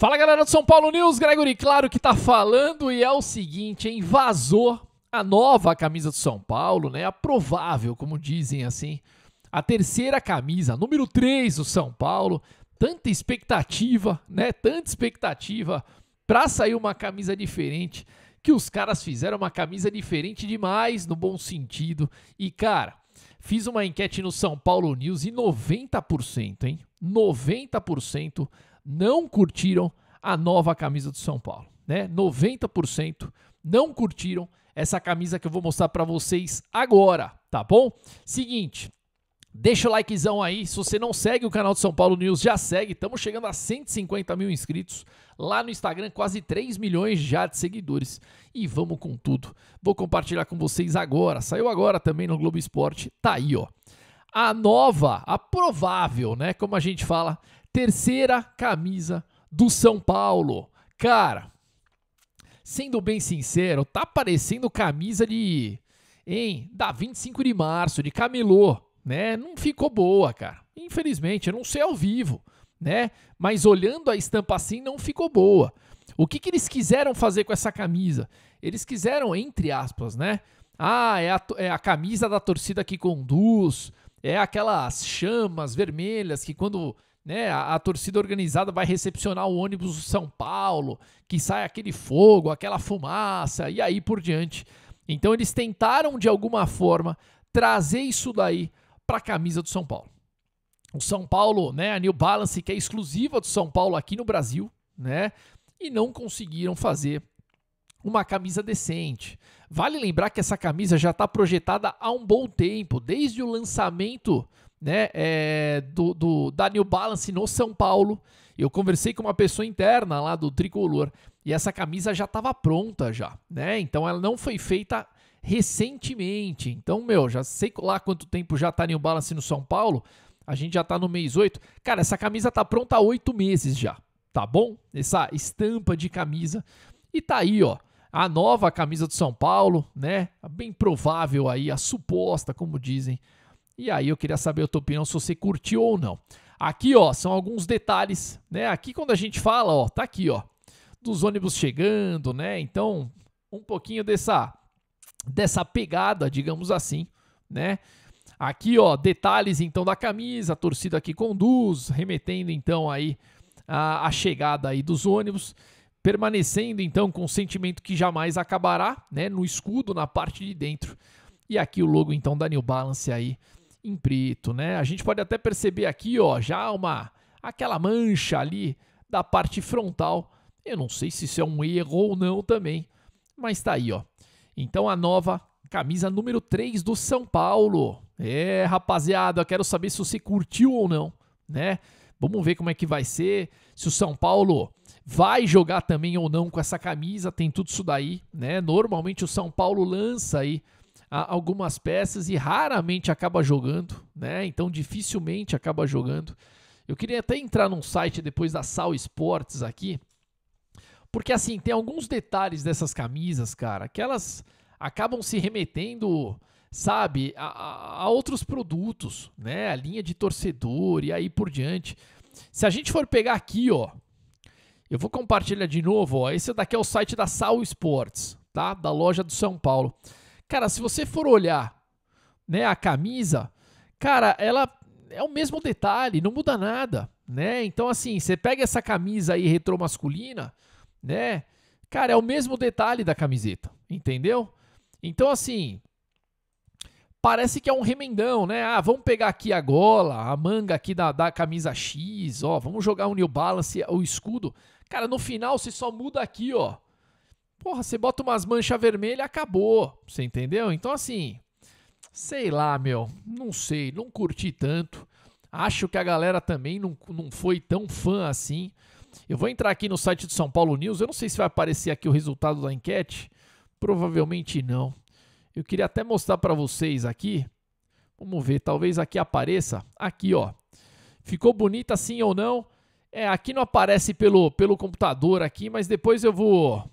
Fala galera do São Paulo News, Gregory Claro que tá falando e é o seguinte, hein? Vazou a nova camisa do São Paulo, né? A provável, como dizem assim, a terceira camisa, número 3 do São Paulo. Tanta expectativa, né? Tanta expectativa para sair uma camisa diferente que os caras fizeram uma camisa diferente demais no bom sentido. E cara, fiz uma enquete no São Paulo News e 90%, hein? 90% não curtiram a nova camisa do São Paulo, né? 90% não curtiram essa camisa que eu vou mostrar para vocês agora, tá bom? Seguinte, Deixa o likezão aí. Se você não segue o canal do São Paulo News, já segue. Estamos chegando a 150 mil inscritos lá no Instagram, quase 3 milhões já de seguidores. E vamos com tudo. Vou compartilhar com vocês agora. Saiu agora também no Globo Esporte. Tá aí, ó. A nova, a provável, né? Como a gente fala, Terceira camisa do São Paulo. Cara, sendo bem sincero, tá parecendo camisa de. Hein? Da 25 de março, de Camelô, né? Não ficou boa, cara. Infelizmente, eu não sei ao vivo, né? Mas olhando a estampa assim, não ficou boa. O que, que eles quiseram fazer com essa camisa? Eles quiseram, entre aspas, né? Ah, é a, é a camisa da torcida que conduz, é aquelas chamas vermelhas que quando né? A, a, torcida organizada vai recepcionar o ônibus do São Paulo, que sai aquele fogo, aquela fumaça e aí por diante. Então eles tentaram de alguma forma trazer isso daí para a camisa do São Paulo. O São Paulo, né, a New Balance que é exclusiva do São Paulo aqui no Brasil, né? E não conseguiram fazer uma camisa decente. Vale lembrar que essa camisa já está projetada há um bom tempo, desde o lançamento né, é, do, do, da New Balance no São Paulo. Eu conversei com uma pessoa interna lá do Tricolor e essa camisa já estava pronta já, né? Então ela não foi feita recentemente. Então, meu, já sei lá quanto tempo já tá New Balance no São Paulo. A gente já tá no mês 8. Cara, essa camisa tá pronta há 8 meses já, tá bom? Essa estampa de camisa. E tá aí, ó, a nova camisa do São Paulo, né? Bem provável aí, a suposta, como dizem, e aí eu queria saber a tua opinião se você curtiu ou não. Aqui, ó, são alguns detalhes, né? Aqui quando a gente fala, ó, tá aqui, ó, dos ônibus chegando, né? Então, um pouquinho dessa dessa pegada, digamos assim, né? Aqui, ó, detalhes então da camisa, a torcida que conduz, remetendo então aí a, a chegada aí dos ônibus, permanecendo então com o sentimento que jamais acabará, né, no escudo, na parte de dentro. E aqui o logo então da New Balance aí em preto, né? A gente pode até perceber aqui, ó, já uma aquela mancha ali da parte frontal. Eu não sei se isso é um erro ou não também, mas tá aí, ó. Então a nova camisa número 3 do São Paulo. É, rapaziada, eu quero saber se você curtiu ou não, né? Vamos ver como é que vai ser, se o São Paulo vai jogar também ou não com essa camisa, tem tudo isso daí, né? Normalmente o São Paulo lança aí algumas peças e raramente acaba jogando, né? Então dificilmente acaba jogando. Eu queria até entrar num site depois da Sal Esportes aqui, porque assim, tem alguns detalhes dessas camisas, cara, que elas acabam se remetendo, sabe, a, a outros produtos, né? A linha de torcedor e aí por diante. Se a gente for pegar aqui, ó, eu vou compartilhar de novo, ó, esse daqui é o site da Sal Esportes, tá? Da loja do São Paulo. Cara, se você for olhar né, a camisa, cara, ela é o mesmo detalhe, não muda nada, né? Então, assim, você pega essa camisa aí retromasculina, né? Cara, é o mesmo detalhe da camiseta, entendeu? Então, assim, parece que é um remendão, né? Ah, vamos pegar aqui a gola, a manga aqui da, da camisa X, ó, vamos jogar o um New Balance, o escudo. Cara, no final você só muda aqui, ó, Porra, você bota umas manchas vermelhas, acabou. Você entendeu? Então, assim, sei lá, meu. Não sei, não curti tanto. Acho que a galera também não, não foi tão fã assim. Eu vou entrar aqui no site do São Paulo News. Eu não sei se vai aparecer aqui o resultado da enquete. Provavelmente não. Eu queria até mostrar para vocês aqui. Vamos ver, talvez aqui apareça. Aqui, ó. Ficou bonita sim ou não? É, aqui não aparece pelo, pelo computador aqui, mas depois eu vou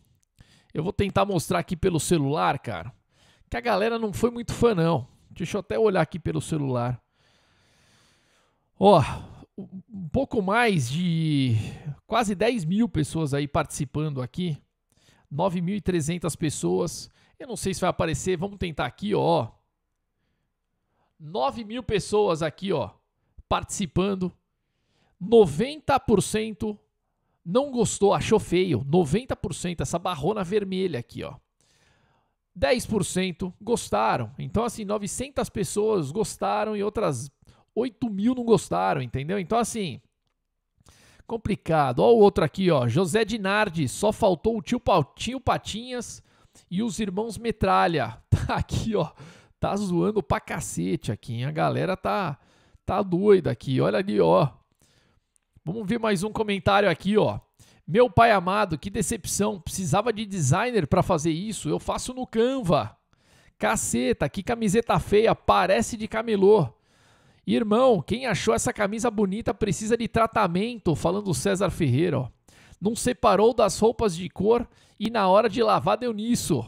eu vou tentar mostrar aqui pelo celular, cara, que a galera não foi muito fã, não. Deixa eu até olhar aqui pelo celular. Ó, oh, um pouco mais de quase 10 mil pessoas aí participando aqui. 9.300 pessoas. Eu não sei se vai aparecer, vamos tentar aqui, ó. 9 mil pessoas aqui, ó, participando. 90% não gostou, achou feio, 90%, essa barrona vermelha aqui, ó. 10% gostaram. Então, assim, 900 pessoas gostaram e outras 8 mil não gostaram, entendeu? Então, assim, complicado. Ó, o outro aqui, ó. José Dinardi, só faltou o tio Pautinho Patinhas e os irmãos Metralha. Tá aqui, ó. Tá zoando pra cacete aqui, hein? A galera tá, tá doida aqui. Olha ali, ó. Vamos ver mais um comentário aqui, ó. Meu pai amado, que decepção. Precisava de designer para fazer isso. Eu faço no Canva. Caceta, que camiseta feia. Parece de camelô. Irmão, quem achou essa camisa bonita precisa de tratamento, falando César Ferreira, ó. Não separou das roupas de cor e na hora de lavar deu nisso.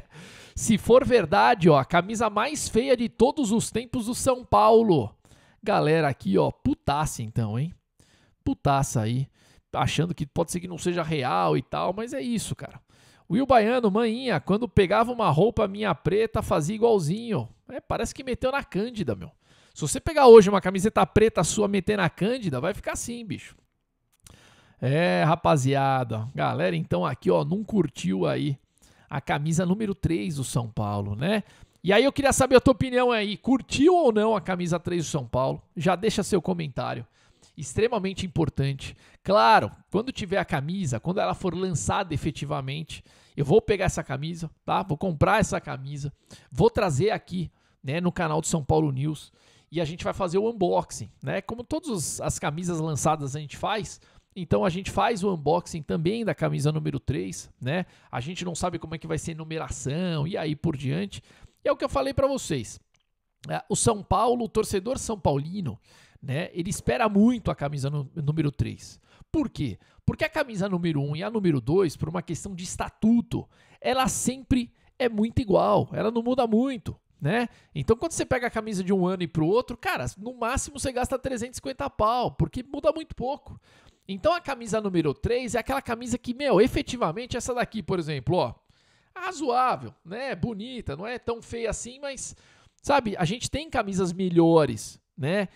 Se for verdade, ó, a camisa mais feia de todos os tempos do São Paulo. Galera aqui, ó, putasse então, hein? putaça aí, achando que pode ser que não seja real e tal, mas é isso, cara. Will Baiano, maninha, quando pegava uma roupa minha preta, fazia igualzinho. É, parece que meteu na Cândida, meu. Se você pegar hoje uma camiseta preta sua, meter na Cândida, vai ficar assim, bicho. É, rapaziada. Galera, então aqui, ó, não curtiu aí a camisa número 3 do São Paulo, né? E aí eu queria saber a tua opinião aí. Curtiu ou não a camisa 3 do São Paulo? Já deixa seu comentário extremamente importante. Claro, quando tiver a camisa, quando ela for lançada efetivamente, eu vou pegar essa camisa, tá? Vou comprar essa camisa, vou trazer aqui, né, no canal do São Paulo News e a gente vai fazer o unboxing, né? Como todas as camisas lançadas a gente faz, então a gente faz o unboxing também da camisa número 3, né? A gente não sabe como é que vai ser a numeração e aí por diante. E é o que eu falei para vocês. É, o São Paulo, o torcedor são paulino, né? Ele espera muito a camisa número 3. Por quê? Porque a camisa número 1 e a número 2, por uma questão de estatuto, ela sempre é muito igual, ela não muda muito. Né? Então, quando você pega a camisa de um ano e para o outro, cara, no máximo você gasta 350 pau, porque muda muito pouco. Então, a camisa número 3 é aquela camisa que, meu, efetivamente, essa daqui, por exemplo, ó, razoável, né? Bonita, não é tão feia assim, mas, sabe, a gente tem camisas melhores, né?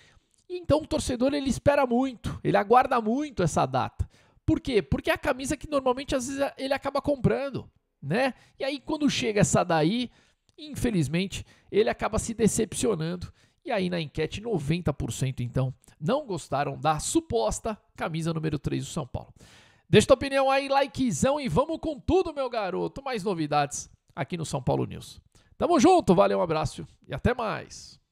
então o torcedor ele espera muito, ele aguarda muito essa data. Por quê? Porque é a camisa que normalmente às vezes ele acaba comprando, né? E aí quando chega essa daí, infelizmente, ele acaba se decepcionando. E aí na enquete 90% então não gostaram da suposta camisa número 3 do São Paulo. Deixa tua opinião aí, likezão e vamos com tudo, meu garoto. Mais novidades aqui no São Paulo News. Tamo junto, valeu, um abraço e até mais.